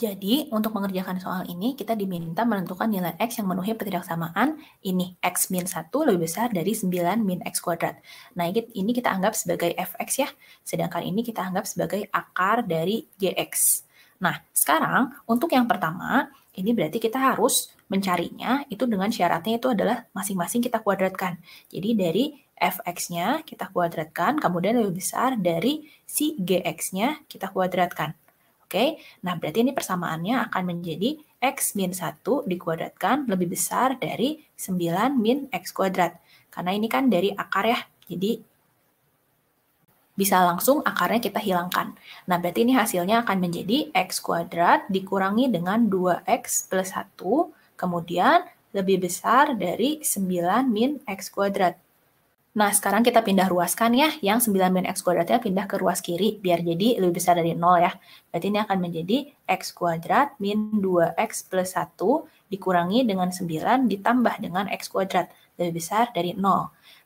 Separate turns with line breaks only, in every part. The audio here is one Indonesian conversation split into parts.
Jadi, untuk mengerjakan soal ini, kita diminta menentukan nilai X yang memenuhi pertidaksamaan ini. X min 1 lebih besar dari 9 min X kuadrat. Nah, ini kita anggap sebagai Fx ya. Sedangkan ini kita anggap sebagai akar dari GX. Nah, sekarang untuk yang pertama, ini berarti kita harus mencarinya itu dengan syaratnya itu adalah masing-masing kita kuadratkan. Jadi dari Fx-nya kita kuadratkan, kemudian lebih besar dari si GX-nya kita kuadratkan. Oke, nah berarti ini persamaannya akan menjadi X min 1 dikuadratkan lebih besar dari 9 min X kuadrat. Karena ini kan dari akar ya, jadi bisa langsung akarnya kita hilangkan. Nah, berarti ini hasilnya akan menjadi X kuadrat dikurangi dengan 2X plus 1, kemudian lebih besar dari 9 min X kuadrat. Nah, sekarang kita pindah ruaskan ya, yang 9 min X kuadratnya pindah ke ruas kiri, biar jadi lebih besar dari 0 ya. Berarti ini akan menjadi X kuadrat min 2X plus 1 dikurangi dengan 9 ditambah dengan X kuadrat, lebih besar dari 0.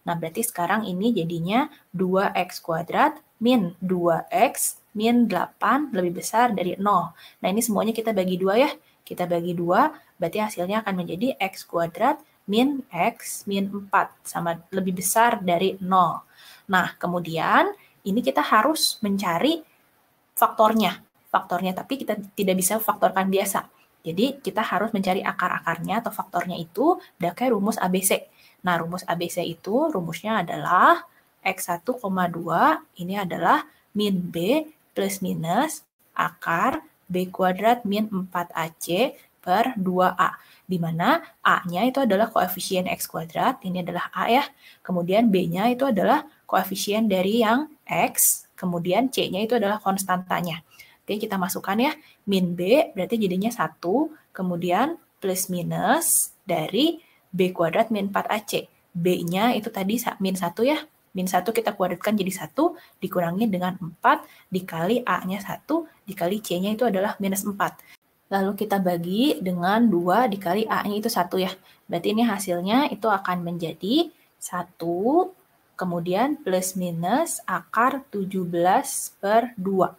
Nah, berarti sekarang ini jadinya 2X kuadrat min 2X min 8 lebih besar dari 0. Nah, ini semuanya kita bagi dua ya. Kita bagi dua, berarti hasilnya akan menjadi X kuadrat min X min 4 sama lebih besar dari 0. Nah, kemudian ini kita harus mencari faktornya. Faktornya tapi kita tidak bisa faktorkan biasa. Jadi kita harus mencari akar-akarnya atau faktornya itu pakai rumus ABC. Nah, rumus ABC itu rumusnya adalah X1,2 ini adalah min B plus minus akar B kuadrat min 4AC per 2A, di mana A-nya itu adalah koefisien X kuadrat, ini adalah A ya, kemudian B-nya itu adalah koefisien dari yang X, kemudian C-nya itu adalah konstantanya. Oke, kita masukkan ya, min B berarti jadinya 1, kemudian plus minus dari B kuadrat min 4AC. B-nya itu tadi min 1 ya, min 1 kita kuadratkan jadi 1, dikurangi dengan 4, dikali A-nya 1, dikali C-nya itu adalah minus 4. Lalu kita bagi dengan 2 dikali A ini itu satu ya. Berarti ini hasilnya itu akan menjadi 1 kemudian plus minus akar 17 per 2.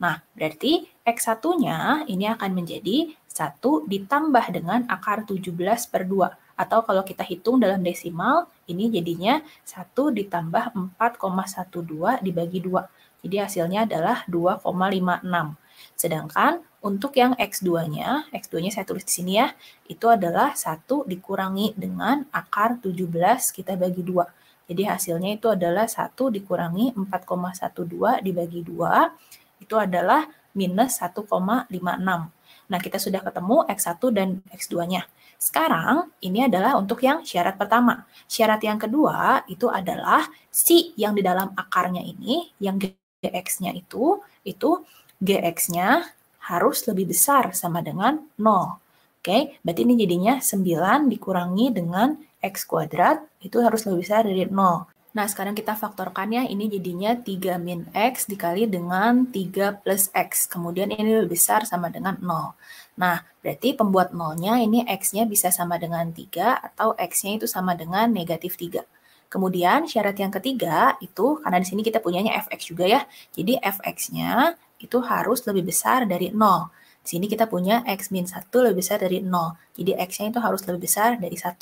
Nah, berarti X1-nya ini akan menjadi 1 ditambah dengan akar 17 per 2. Atau kalau kita hitung dalam desimal, ini jadinya 1 ditambah 4,12 dibagi 2. Jadi hasilnya adalah 2,56. Sedangkan untuk yang X2-nya, X2-nya saya tulis di sini ya, itu adalah 1 dikurangi dengan akar 17 kita bagi 2. Jadi hasilnya itu adalah 1 dikurangi 4,12 dibagi 2, itu adalah minus 1,56. Nah, kita sudah ketemu X1 dan X2-nya. Sekarang, ini adalah untuk yang syarat pertama. Syarat yang kedua itu adalah si yang di dalam akarnya ini, yang GX-nya itu, itu GX-nya harus lebih besar sama dengan 0. Oke, okay? berarti ini jadinya 9 dikurangi dengan X kuadrat, itu harus lebih besar dari 0. Nah, sekarang kita faktorkannya, ini jadinya 3 min X dikali dengan 3 plus X. Kemudian ini lebih besar sama dengan 0. Nah, berarti pembuat 0-nya ini X-nya bisa sama dengan 3 atau X-nya itu sama dengan negatif 3. Kemudian syarat yang ketiga itu, karena di sini kita punyanya Fx juga ya, jadi Fx-nya itu harus lebih besar dari 0. Di sini kita punya x min 1 lebih besar dari 0. Jadi x-nya itu harus lebih besar dari 1.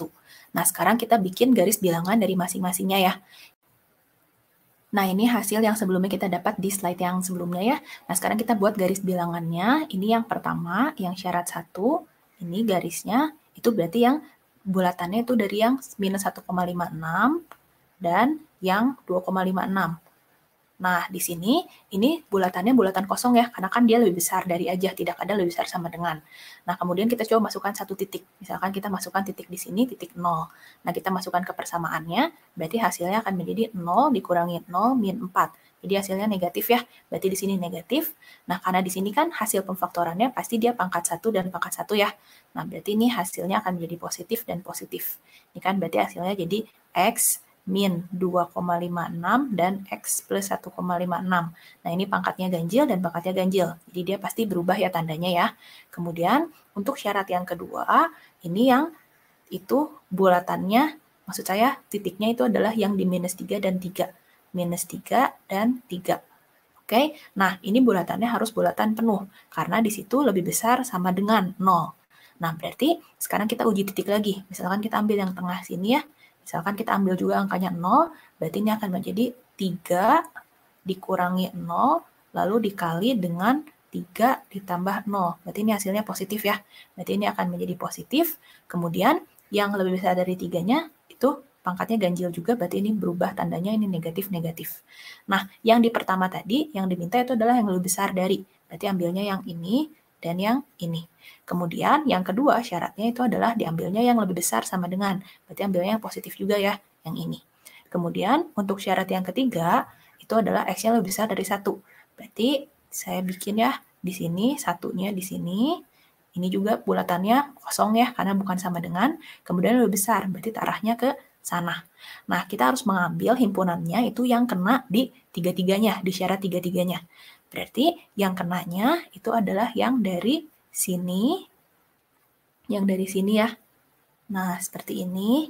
Nah, sekarang kita bikin garis bilangan dari masing-masingnya ya. Nah, ini hasil yang sebelumnya kita dapat di slide yang sebelumnya ya. Nah, sekarang kita buat garis bilangannya. Ini yang pertama, yang syarat 1. Ini garisnya, itu berarti yang bulatannya itu dari yang minus 1,56 dan yang 2,56. Nah, di sini ini bulatannya bulatan kosong ya, karena kan dia lebih besar dari aja, tidak ada lebih besar sama dengan. Nah, kemudian kita coba masukkan satu titik. Misalkan kita masukkan titik di sini, titik 0. Nah, kita masukkan ke persamaannya, berarti hasilnya akan menjadi 0 dikurangi 0 min 4. Jadi hasilnya negatif ya, berarti di sini negatif. Nah, karena di sini kan hasil pemfaktorannya pasti dia pangkat 1 dan pangkat 1 ya. Nah, berarti ini hasilnya akan menjadi positif dan positif. Ini kan berarti hasilnya jadi X min 2,56 dan X plus 1,56. Nah ini pangkatnya ganjil dan pangkatnya ganjil. Jadi dia pasti berubah ya tandanya ya. Kemudian untuk syarat yang kedua, ini yang itu bulatannya, maksud saya titiknya itu adalah yang di minus 3 dan 3. Minus 3 dan 3. Oke, nah ini bulatannya harus bulatan penuh karena di situ lebih besar sama dengan 0. Nah, berarti sekarang kita uji titik lagi. Misalkan kita ambil yang tengah sini ya. Misalkan kita ambil juga angkanya 0, berarti ini akan menjadi 3 dikurangi 0, lalu dikali dengan 3 ditambah 0. Berarti ini hasilnya positif ya. Berarti ini akan menjadi positif. Kemudian yang lebih besar dari tiganya itu pangkatnya ganjil juga, berarti ini berubah tandanya ini negatif-negatif. Nah, yang di pertama tadi, yang diminta itu adalah yang lebih besar dari. Berarti ambilnya yang ini, dan yang ini. Kemudian yang kedua syaratnya itu adalah diambilnya yang lebih besar sama dengan, berarti ambilnya yang positif juga ya, yang ini. Kemudian untuk syarat yang ketiga itu adalah x-nya lebih besar dari satu. Berarti saya bikin ya di sini, satunya di sini, ini juga bulatannya kosong ya, karena bukan sama dengan, kemudian lebih besar, berarti arahnya ke sana. Nah, kita harus mengambil himpunannya itu yang kena di tiga-tiganya, di syarat tiga-tiganya. Berarti yang kenanya itu adalah yang dari sini, yang dari sini ya. Nah, seperti ini.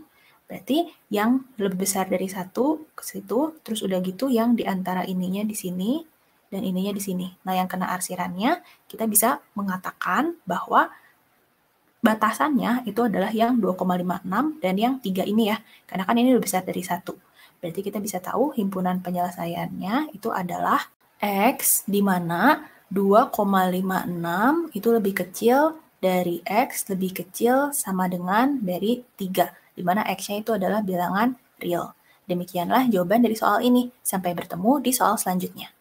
Berarti yang lebih besar dari satu ke situ, terus udah gitu yang di antara ininya di sini dan ininya di sini. Nah, yang kena arsirannya kita bisa mengatakan bahwa batasannya itu adalah yang 2,56 dan yang 3 ini ya. Karena kan ini lebih besar dari satu. Berarti kita bisa tahu himpunan penyelesaiannya itu adalah X di mana 2,56 itu lebih kecil dari X lebih kecil sama dengan dari 3, di mana X-nya itu adalah bilangan real. Demikianlah jawaban dari soal ini. Sampai bertemu di soal selanjutnya.